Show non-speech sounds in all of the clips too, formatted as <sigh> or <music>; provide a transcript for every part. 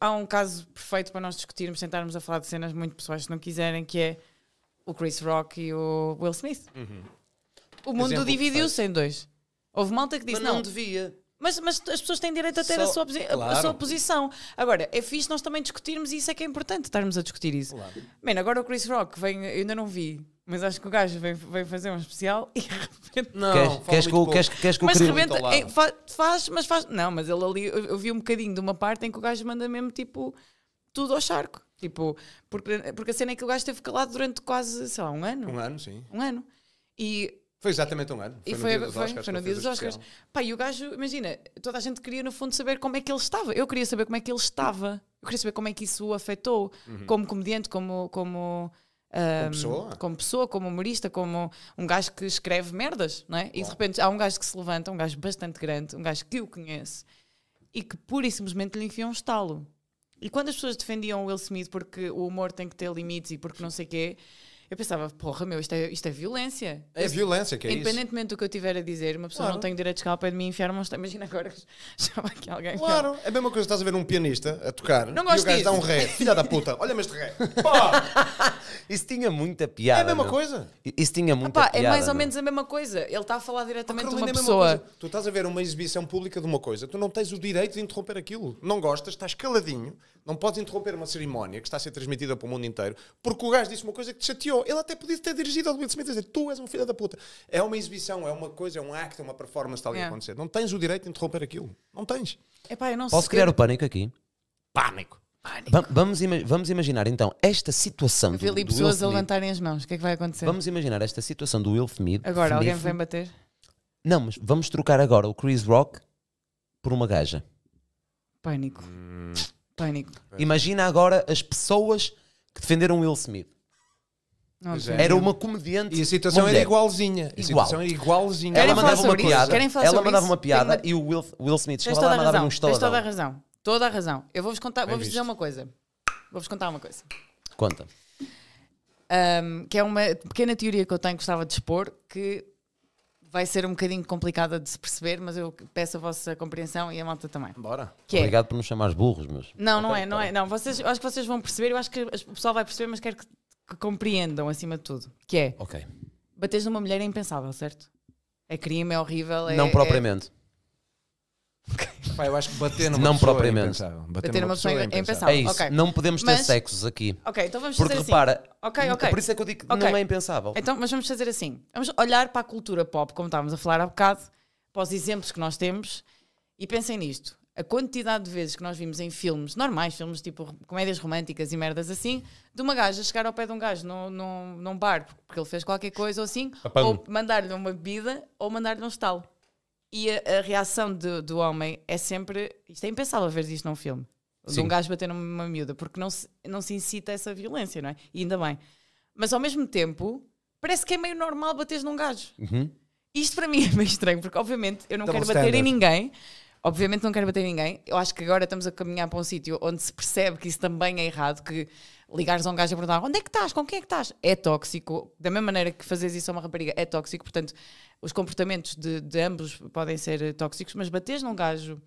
há um caso perfeito para nós discutirmos, sentarmos a falar de cenas muito pessoais, se não quiserem, que é o Chris Rock e o Will Smith. Uhum. O mundo dividiu-se em dois. Houve malta que disse Mas não. não devia. Mas, mas as pessoas têm direito a ter Só, a, sua claro. a, sua posição. Agora, é fixe nós também discutirmos e isso é que é importante estarmos a discutir isso. Claro. Man, agora o Chris Rock vem, eu ainda não vi, mas acho que o gajo vem, fazer um especial e de repente. Não, queres, queres, que, o, queres, queres que o Mas de repente é, faz, mas faz. Não, mas ele ali, eu, eu vi um bocadinho de uma parte em que o gajo manda mesmo tipo tudo ao charco. Tipo, porque, porque a cena é que o gajo esteve calado durante quase, sei lá, um ano. Um ano, sim. Um ano. E foi exatamente um ano. Foi e foi, no dia dos foi, Oscars. Foi no dia dos Oscars. Pá, e o gajo, imagina, toda a gente queria no fundo saber como é que ele estava. Eu queria saber como é que ele estava. Eu queria saber como é que isso o afetou uhum. como comediante, como. como um, como, pessoa? como pessoa, como humorista, como um gajo que escreve merdas, não é? Bom. E de repente há um gajo que se levanta, um gajo bastante grande, um gajo que o conhece e que pura e simplesmente lhe enfia um estalo. E quando as pessoas defendiam o Will Smith porque o humor tem que ter limites e porque não sei o quê, eu pensava, porra, meu, isto é, isto é violência. É violência, que é Independentemente isso. do que eu tiver a dizer, uma pessoa claro. não tem direito de chegar ao pé de mim e enfiar uma Imagina agora <laughs> chama aqui alguém. Claro, que... é a mesma coisa estás a ver um pianista a tocar não gosto e o gajo disso. dá um ré. <laughs> Filha da puta, olha-me este ré. <laughs> isso tinha muita piada. É a mesma coisa. Isso tinha muita Apá, é piada. É mais ou menos a mesma coisa. Ele está a falar diretamente oh, de uma é pessoa. tu estás a ver uma exibição pública de uma coisa, tu não tens o direito de interromper aquilo. Não gostas, estás caladinho, não podes interromper uma cerimónia que está a ser transmitida para o mundo inteiro porque o gajo disse uma coisa que te chateou ele até podia ter dirigido ao Will Smith e dizer: Tu és um filho da puta. É uma exibição, é uma coisa, é um acto, é uma performance que está ali a acontecer. Não tens o direito de interromper aquilo. Não tens. Epá, não Posso criar que... o pânico aqui? Pânico. pânico. Vamos, ima vamos imaginar então esta situação. Eu Will ali pessoas Smith. a levantarem as mãos. O que é que vai acontecer? Vamos imaginar esta situação do Will Smith. Agora, Smith. alguém vem bater? Não, mas vamos trocar agora o Chris Rock por uma gaja. Pânico. Hum. Pânico. Imagina agora as pessoas que defenderam Will Smith. É. Era uma comediante. E a situação mulher. era igualzinha. A situação era igualzinha. Querem ela mandava uma isso? piada. Ela mandava isso? uma piada e o Will, Will Smith estava lá e mandava um Tens toda a razão. Toda a razão. Eu vou-vos contar, vou vos dizer uma coisa. Vou-vos contar uma coisa. Conta. Um, que é uma pequena teoria que eu tenho que gostava de expor, que vai ser um bocadinho complicada de se perceber, mas eu peço a vossa compreensão e a malta também. Bora. Que é- Obrigado é... por nos chamar burros, mas. Não, não okay, é, não tá. é. Não, vocês, acho que vocês vão perceber, eu acho que o pessoal vai perceber, mas quero que que compreendam acima de tudo. Que é. bater Bateres numa mulher é impensável, certo? É crime, é horrível. É, não é propriamente. É... <laughs> eu acho que bater numa não pessoa é propriamente. é impensável. Bater, bater numa pessoa, pessoa é, é impensável. É isso. Okay. Não podemos ter mas... sexos aqui. Ok, então vamos fazer assim. repara, okay, por isso é que eu digo que não é impensável. Então, mas vamos fazer assim. Vamos olhar para a cultura pop, como estávamos a falar há bocado, para os exemplos que nós temos e pensem nisto a quantidade de vezes que nós vimos em filmes normais, filmes tipo comédias românticas e merdas assim, de uma gaja chegar ao pé de um gajo num, num, num bar porque ele fez qualquer coisa ou assim, Apão. ou mandar-lhe uma bebida ou mandar-lhe um estalo. E a, a reação do, do, homem é sempre. Isto é impensável ver isto num filme. Sim. De um gajo bater numa miúda, porque não se, não se incita a essa violência, não é? E ainda bem. Mas ao mesmo tempo, parece que é meio normal bater num gajo. Uhum. Isto para mim é meio estranho, porque obviamente eu não Double então quero bater em ninguém, Obviamente não quero bater ninguém. Eu acho que agora estamos a caminhar para um sítio onde se percebe que isso também é errado, que ligares a um gajo e perguntar onde é que estás, com quem é que estás, é tóxico. Da mesma maneira que fazes isso a uma rapariga, é tóxico. Portanto, os comportamentos de, de ambos podem ser tóxicos, mas bateres num gajo,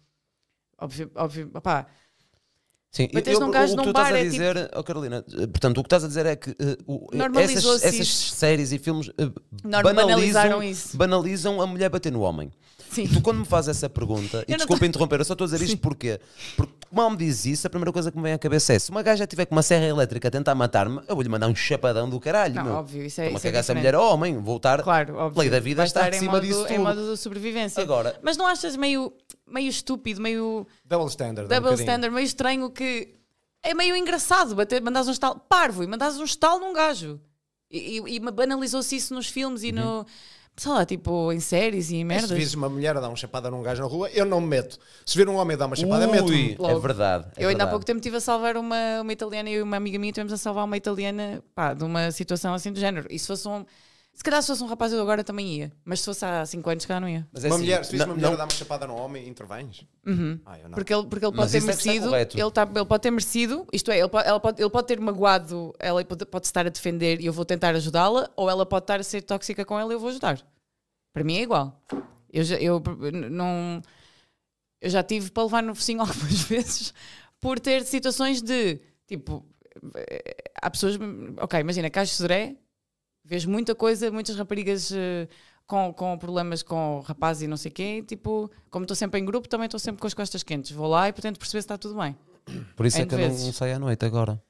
óbvio, obvi Sim, e, eu, um gajo o que tu estás a dizer, é tipo... oh Carolina, eh, portanto, o que estás a dizer é que uh, essas, essas, séries e filmes uh, banalizam, banalizam a mulher bater no homem. Sim. Tu quando me fazes essa pergunta, e desculpa tô... interromper, eu só estou a dizer Sim. isto porquê? Porque mal me dizes isso, a primeira coisa que me vem à cabeça é se uma gaja tiver com uma serra elétrica a tentar matar-me, eu vou-lhe mandar um chapadão do caralho. Não, meu. óbvio, isso é isso. Uma é essa mulher, ao homem, voltar. Claro, óbvio. Lei da vida está acima disso. Tudo. Em modo de sobrevivência. Agora, mas não achas meio meio estúpido, meio. Double standard. É double um standard, meio estranho que. É meio engraçado bater, mandares um estalo. Parvo, e mandares um estalo num gajo. E, e, e banalizou-se isso nos filmes e uhum. no sei lá, tipo, em séries e em é, merdas. Se vires uma mulher a dar uma chapada num gajo na rua, eu não me meto. Se vir um homem a dar uma chapada, meto-me. É verdade. É eu ainda verdade. há pouco tempo estive a salvar uma, uma italiana e uma amiga minha estivemos a salvar uma italiana pá, de uma situação assim do género. E se fosse um se calhar se fosse um rapaz eu agora também ia. Mas se fosse há 5 anos, se calhar não ia. Mas é uma assim, mulher, se visse uma mulher a dar uma chapada no homem, intervens? Uhum. Ah, porque ele, porque ele pode ter é merecido. Ele, tá, ele pode ter merecido, isto é, ele pode, ela pode, ele pode ter magoado, ela pode, pode estar a defender e eu vou tentar ajudá-la, ou ela pode estar a ser tóxica com ela e eu vou ajudar. Para mim é igual. Eu, já, eu, não, eu já tive para levar no focinho <laughs> algumas vezes por ter situações de tipo. Eh, há pessoas. Ok, imagina, Caixa Soré Vês muita coisa, muitas raparigas uh, com, com problemas com rapazes e não sei quem, tipo, como estou sempre em grupo, também estou sempre com as costas quentes. Vou lá e pretendo perceber se está tudo bem. Por isso é, é que eu não, saio à noite agora.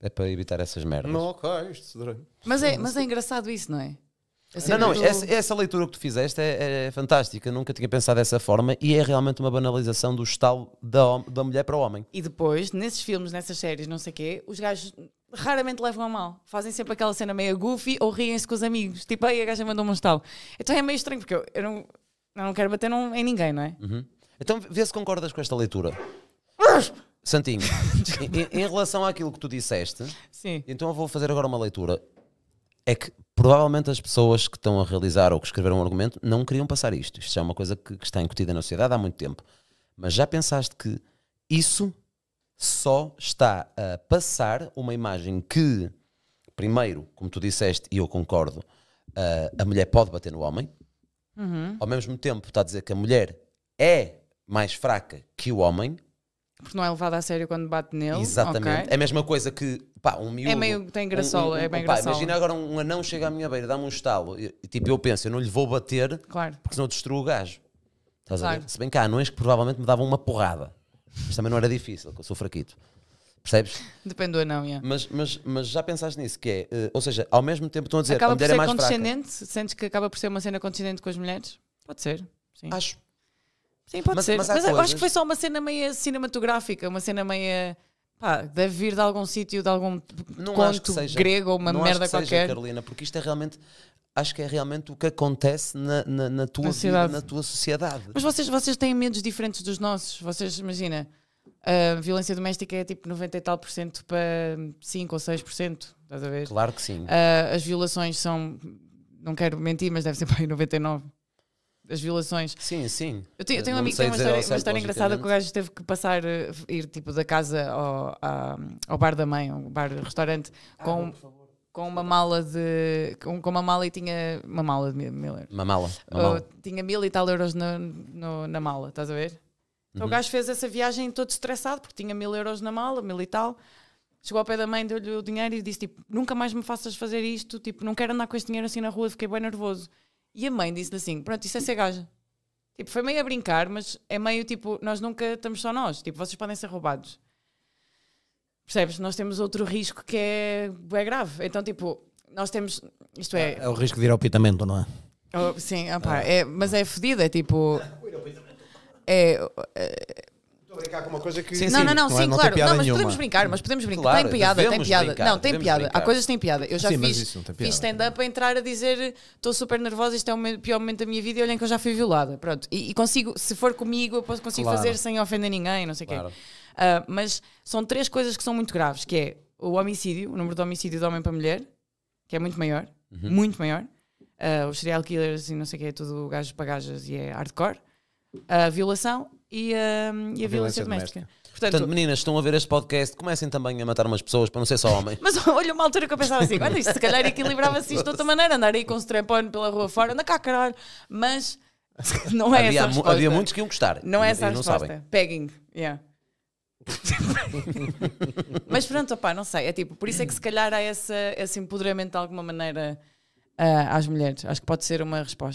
É para evitar essas merdas. Não, ok, isto mas é, mas é engraçado isso, não é? Assim, não, não, tu... essa, essa, leitura que tu fizeste é, é, fantástica, nunca tinha pensado dessa forma e é realmente uma banalização do estalo da, da mulher para o homem. E depois, nesses filmes, nessas séries, não sei o quê, os gajos raramente levam a mal. Fazem sempre aquela cena meio goofy ou riem-se com os amigos. Tipo, aí a gaja mandou-me um estalo. Então é meio estranho, porque eu, eu não, eu não quero bater num, em ninguém, não é? Uhum. Então vê se concordas com esta leitura. <laughs> Santinho, em, em, relação àquilo que tu disseste, Sim. então eu vou fazer agora uma leitura. É que provavelmente as pessoas que estão a realizar ou que escreveram um argumento não queriam passar isto. Isto já é uma coisa que, que está incutida na sociedade há muito tempo. Mas já pensaste que isso só está a passar uma imagem que, primeiro, como tu disseste, e eu concordo, uh, a mulher pode bater no homem, uhum. ao mesmo tempo está a dizer que a mulher é mais fraca que o homem. Porque não é levada a sério quando bate nele. Exatamente. Okay. É a mesma coisa que pá, um miúdo. É meio tem graçola, um, um, é um, é bem pá, graçola. Imagina agora um anão chega à minha beira, dá-me um estalo. E, tipo, eu penso, eu não lhe vou bater claro. porque senão destruo o gajo. Estás claro. a ver? Se bem há anões que provavelmente me davam uma porrada. Mas também não era difícil, que eu sou fraquito. Percebes? Depende do anão, yeah. mas, mas, mas já pensaste nisso, que é, uh, ou seja, ao mesmo tempo estão a dizer acaba a mulher é mais condescendente? Fraca. Sentes que acaba por ser uma cena condescendente com as mulheres? Pode ser, sim. Acho. Sim, pode mas, ser. Mas, mas coisas... acho que foi só uma cena meia cinematográfica, uma cena meia Pá, deve vir de algum sítio, de algum não conto seja, grego ou uma merda qualquer. Seja, Carolina, porque isto é realmente acho que é realmente o que acontece na, na, na tua na vida, na tua sociedade. Mas vocês, vocês têm medos diferentes dos nossos. Vocês, imagina, a violência doméstica é tipo 90 e tal por cento para 5 ou 6 por cento, estás a ver? Claro que sim. Uh, as violações são, não quero mentir, mas deve ser para aí 99 as violações. Sim, sim. Eu tenho, eu tenho um amigo que tem uma história, uma história engraçada que o gajo teve que passar, eh, ir tipo da casa ao, ao bar da mãe, um bar-restaurante, ah, com. com uma mala de. Com, com, uma mala e tinha. Uma mala de mil euros. Uma mala. Uma mala. Uh, tinha mil e tal euros na, no, na mala, estás a ver? Então uhum. o gajo fez essa viagem todo estressado, porque tinha mil euros na mala, mil e tal. Chegou ao pé da mãe, deu-lhe o dinheiro e disse: Tipo, nunca mais me faças fazer isto, tipo, não quero andar com este dinheiro assim na rua, fiquei bem nervoso. E a mãe disse-lhe assim: Pronto, isso é ser gaja. Tipo, foi meio a brincar, mas é meio tipo: Nós nunca estamos só nós. Tipo, vocês podem ser roubados. Percebes? Nós temos outro risco que é, é grave. Então, tipo, nós temos. Isto é. É o risco de ir ao pitamento, não é? Oh, sim, opa, é. é, mas é fedida, é tipo. <laughs> É, é brincar com uma coisa que. Sim, sim. Não, não, não, é- não sim, é, não claro. Não, mas nenhuma. podemos brincar, mas podemos brincar. Claro, tem piada, tem piada. Brincar, não, tem piada. Brincar. Há coisas que têm piada. Eu já sim, fiz, fiz stand-up a entrar a dizer estou super nervosa, isto é o pior momento da minha vida e olhem que eu já fui violada. Pronto. E, e consigo, se for comigo, eu posso, consigo claro. fazer sem ofender ninguém, não sei o claro. quê. Uh, ah, mas são três coisas que são muito graves: que é o homicídio, o número de homicídio de homem para mulher, que é muito maior, uhum. muito maior. Uh, os serial killers e não sei o que é tudo gajos para gajas e é hardcore. A uh, violação e, uh, e a, a, violência, doméstica. doméstica. Portanto, Portanto, meninas, estão a ver este podcast, comecem também a matar umas pessoas para não ser só homens. <laughs> Mas olha, uma altura que eu pensava assim: olha, se calhar equilibrava-se isto de outra maneira, andar aí com um strapone pela rua fora, anda cá, caralho. Mas <laughs> não é havia, essa. Resposta. Havia muitos que iam gostar. Não é essa a resposta. Sabem. Pegging, yeah. <laughs> Mas pronto, opá, não sei. É tipo, por isso é que se calhar há esse, esse empoderamento de alguma maneira uh, às mulheres. Acho que pode ser uma resposta.